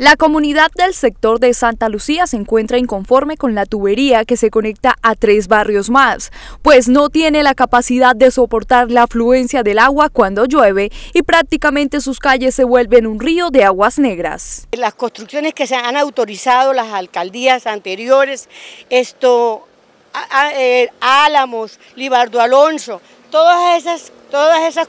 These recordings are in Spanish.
La comunidad del sector de Santa Lucía se encuentra inconforme con la tubería que se conecta a tres barrios más, pues no tiene la capacidad de soportar la afluencia del agua cuando llueve y prácticamente sus calles se vuelven un río de aguas negras. Las construcciones que se han autorizado las alcaldías anteriores, esto eh, Álamos, Libardo Alonso, todas esas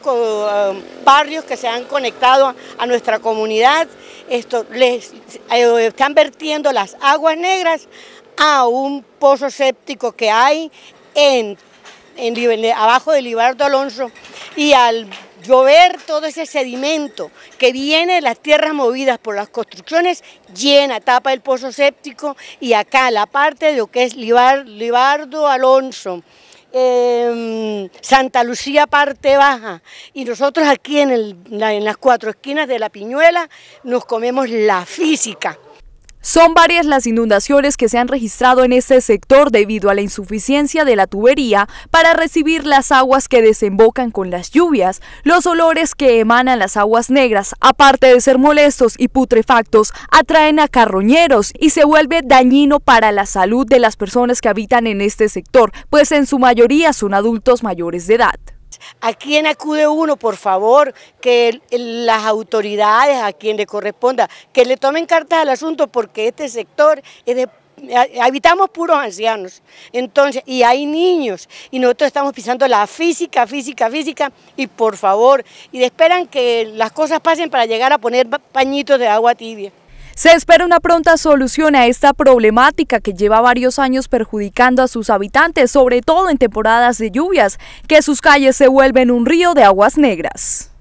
um, barrios que se han conectado a nuestra comunidad, esto, les eh, están vertiendo las aguas negras a un pozo séptico que hay en, abajo de Libardo Alonso, y al llover todo ese sedimento que viene de las tierras movidas por las construcciones, llena, tapa el pozo séptico y acá la parte de lo que es Libardo Alonso, em, Santa Lucía parte baja y nosotros aquí en las cuatro esquinas de la Piñuela nos comemos la física. Son varias las inundaciones que se han registrado en este sector debido a la insuficiencia de la tubería para recibir las aguas que desembocan con las lluvias, los olores que emanan las aguas negras, aparte de ser molestos y putrefactos, atraen a carroñeros y se vuelve dañino para la salud de las personas que habitan en este sector, pues en su mayoría son adultos mayores de edad. ¿a quién acude uno? Por favor, que las autoridades, a quien le corresponda, que le tomen cartas al asunto porque este sector es de habitamos puros ancianos, entonces, y hay niños, y nosotros estamos pisando la física, física, física, y por favor, y esperan que las cosas pasen para llegar a poner pañitos de agua tibia. Se espera una pronta solución a esta problemática que lleva varios años perjudicando a sus habitantes, sobre todo en temporadas de lluvias, que sus calles se vuelven un río de aguas negras.